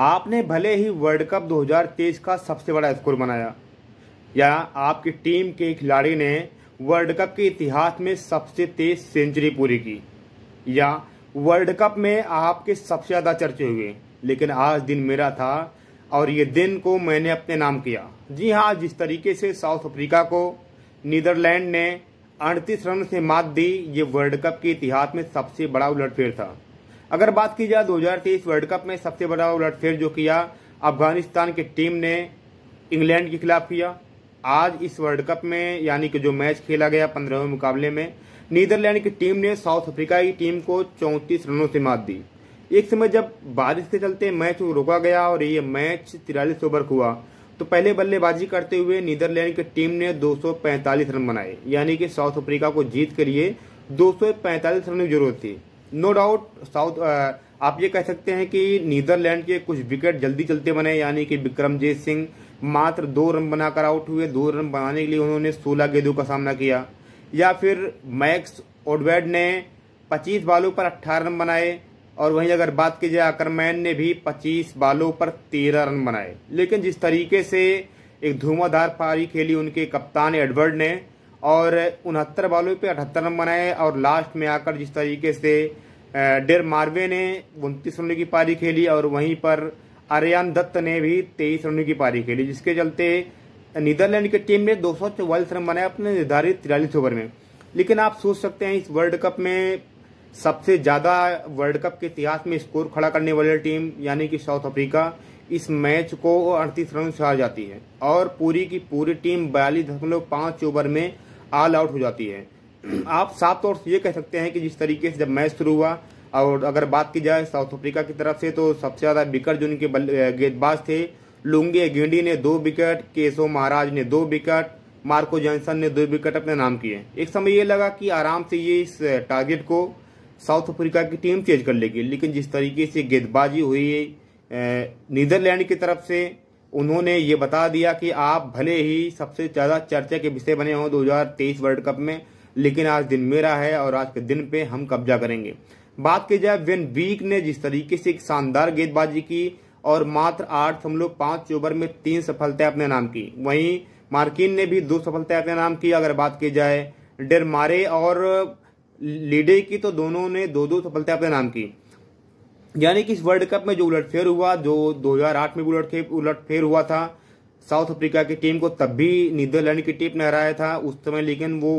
आपने भले ही world cup 2023 का सबसे बड़ा स्कोर बनाया या आपकी टीम के खिलाड़ी ने वर्ल्ड कप के इतिहास में सबसे तेज सेंचुरी पूरी की या वर्ल्ड कप में आपके सबसे ज़्यादा चर्चे हुए लेकिन आज दिन मेरा था और ये दिन को मैंने अपने नाम किया जी हाँ जिस तरीके से साउथ अफ्रीका को नीदरलैंड ने अड़तीस रन से मात दी ये वर्ल्ड कप के इतिहास में सबसे बड़ा उलटफेर था अगर बात की जाए दो वर्ल्ड कप में सबसे बड़ा उलटफेर जो किया अफगानिस्तान की टीम ने इंग्लैंड के खिलाफ किया आज इस वर्ल्ड कप में यानी कि जो मैच खेला गया पंद्रहवें मुकाबले में नीदरलैंड की टीम ने साउथ अफ्रीका की टीम को चौंतीस रनों से मात दी एक समय जब बारिश के चलते मैच रोका गया और ये मैच तिरालीस ओवर हुआ तो पहले बल्लेबाजी करते हुए नीदरलैंड की टीम ने 245 रन बनाए यानी कि साउथ अफ्रीका को जीत के लिए 245 रन की जरूरत थी नो डाउट साउथ आप ये कह सकते हैं कि नीदरलैंड के कुछ विकेट जल्दी चलते बने यानी कि विक्रमजीत सिंह मात्र दो रन बनाकर आउट हुए दो रन बनाने के लिए उन्होंने सोलह गेंदों का सामना किया या फिर मैक्स ओडवेड ने पच्चीस बालों पर अट्ठारह रन बनाए और वहीं अगर बात की जाए आकरमैन ने भी 25 बालों पर 13 रन बनाए लेकिन जिस तरीके से एक धुआंधार पारी खेली उनके कप्तान एडवर्ड ने और उनहत्तर बालों पर अठहत्तर रन बनाए और लास्ट में आकर जिस तरीके से डेर मार्वे ने उनतीस रनों की पारी खेली और वहीं पर आर्यन दत्त ने भी तेईस रनों की पारी खेली जिसके चलते नीदरलैंड की टीम ने दो रन बनाए अपने निर्धारित तिरालीस ओवर में लेकिन आप सोच सकते हैं इस वर्ल्ड कप में सबसे ज़्यादा वर्ल्ड कप के इतिहास में स्कोर खड़ा करने वाली टीम यानी कि साउथ अफ्रीका इस मैच को अड़तीस रन से हार जाती है और पूरी की पूरी टीम बयालीस दशमलव पांच ओवर में ऑल आउट हो जाती है आप साफ तौर से ये कह सकते हैं कि जिस तरीके से जब मैच शुरू हुआ और अगर बात की जाए साउथ अफ्रीका की तरफ से तो सबसे ज़्यादा विकेट जो उनके गेंदबाज थे लुंगे गेंडी ने दो विकेट केशव महाराज ने दो विकेट मार्को जॉनसन ने दो विकेट अपने नाम किए एक समय ये लगा कि आराम से ये इस टारगेट को साउथ अफ्रीका की टीम चेज कर लेगी लेकिन जिस तरीके से गेंदबाजी हुई नीदरलैंड की तरफ से उन्होंने ये बता दिया कि आप भले ही सबसे ज़्यादा चर्चा के विषय बने हों 2023 वर्ल्ड कप में लेकिन आज दिन मेरा है और आज के दिन पे हम कब्जा करेंगे बात की जाए वेन वीक ने जिस तरीके से एक शानदार गेंदबाजी की और मात्र आठ दशमलव पांच ओवर में तीन सफलताएं अपने नाम की वहीं मार्किन ने भी दो सफलताएं अपने नाम की अगर बात की जाए डेरमारे और लीडे की तो दोनों ने दो दो सफलताएं अपने नाम की यानी कि इस वर्ल्ड कप में जो उलटफेर हुआ जो 2008 में उलट उलटफेर हुआ था साउथ अफ्रीका की टीम को तब भी नीदरलैंड की टीम ने हराया था उस समय लेकिन वो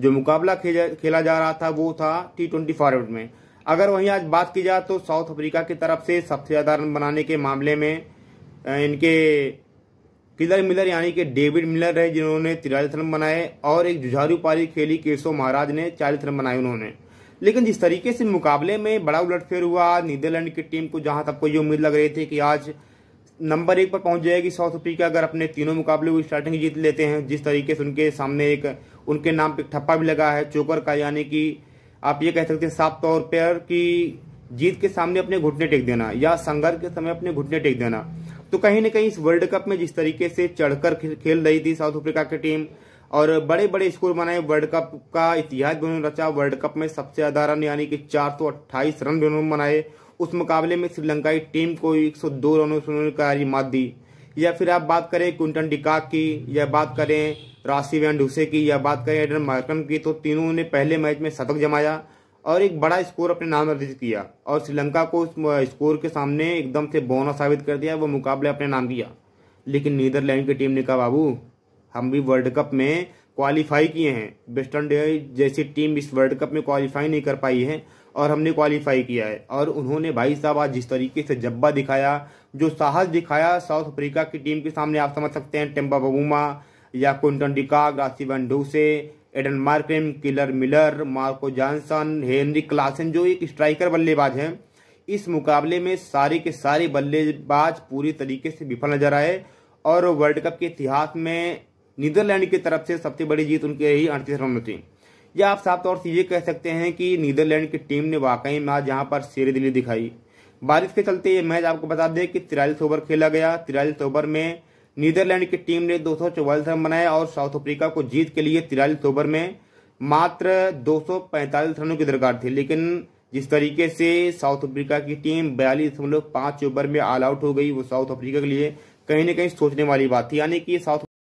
जो मुकाबला खेला जा रहा था वो था टी ट्वेंटी फॉर्मेट में अगर वहीं आज बात की जाए तो साउथ अफ्रीका की तरफ से सबसे ज़्यादा रन बनाने के मामले में इनके किलर मिलर यानी कि डेविड मिलर रहे जिन्होंने तिरालीस रन बनाए और एक जुझारू पारी खेली केशव महाराज ने चालीस रन बनाए उन्होंने लेकिन जिस तरीके से मुकाबले में बड़ा उलटफेर हुआ नीदरलैंड की टीम को जहां सबको ये उम्मीद लग रही थी कि आज नंबर एक पर पहुंच जाएगी साउथ अफ्रीका अगर अपने तीनों मुकाबले वो स्टार्टिंग जीत लेते हैं जिस तरीके से उनके सामने एक उनके नाम पे ठप्पा भी लगा है चोकर का यानी कि आप ये कह सकते हैं साफ तौर पर कि जीत के सामने अपने घुटने टेक देना या संघर्ष के समय अपने घुटने टेक देना तो कहीं ना कहीं इस वर्ल्ड कप में जिस तरीके से चढ़कर खेल रही थी साउथ अफ्रीका की टीम और बड़े बड़े स्कोर बनाए वर्ल्ड कप का इतिहास भी उन्होंने रचा वर्ल्ड कप में सबसे ज्यादा रन यानी कि चार सौ अट्ठाईस रन भी उन्होंने बनाए उस मुकाबले में श्रीलंकाई टीम को 102 रनों से करारी मात दी या फिर आप बात करें क्विंटन डिकाक की या बात करें राशि डूसे की या बात करें एडन मार्कन की तो तीनों ने पहले मैच में शतक जमाया और एक बड़ा स्कोर अपने नाम अर्जित किया और श्रीलंका को स्कोर के सामने एकदम से बौना साबित कर दिया वो मुकाबले अपने नाम किया लेकिन नीदरलैंड की टीम ने कहा बाबू हम भी वर्ल्ड कप में क्वालिफाई किए हैं वेस्टर्न जैसी टीम इस वर्ल्ड कप में क्वालिफाई नहीं कर पाई है और हमने क्वालिफाई किया है और उन्होंने भाई साहब आज जिस तरीके से जब्बा दिखाया जो साहस दिखाया साउथ अफ्रीका की टीम के सामने आप समझ सकते हैं टेम्बा बबूमा या Quinton de Kock Rassie van Dussen Aiden Markram killer Miller Marco Jansen Heinrich Klaasen जो एक स्ट्राइकर बल्लेबाज हैं इस मुकाबले में सारे के सारे बल्लेबाज पूरी तरीके से विफल नजर आए और वर्ल्ड कप के इतिहास में नीदरलैंड की तरफ से सबसे बड़ी जीत उनकी रही अड़तीस रन थी या आप साफ तौर से ये कह सकते हैं कि नीदरलैंड की टीम ने वाकई में आज यहाँ पर शेर दिली दिखाई बारिश के चलते ये मैच आपको बता दें कि तिरालीस ओवर खेला गया तिरालीस ओवर में नीदरलैंड की टीम ने दो रन बनाए और साउथ अफ्रीका को जीत के लिए तिरालीस ओवर में मात्र 245 रनों की दरकार थी लेकिन जिस तरीके से साउथ अफ्रीका की टीम बयालीस दशमलव पांच ओवर में ऑल आउट हो गई वो साउथ अफ्रीका के लिए कहीं ना कहीं सोचने वाली बात थी यानी कि साउथ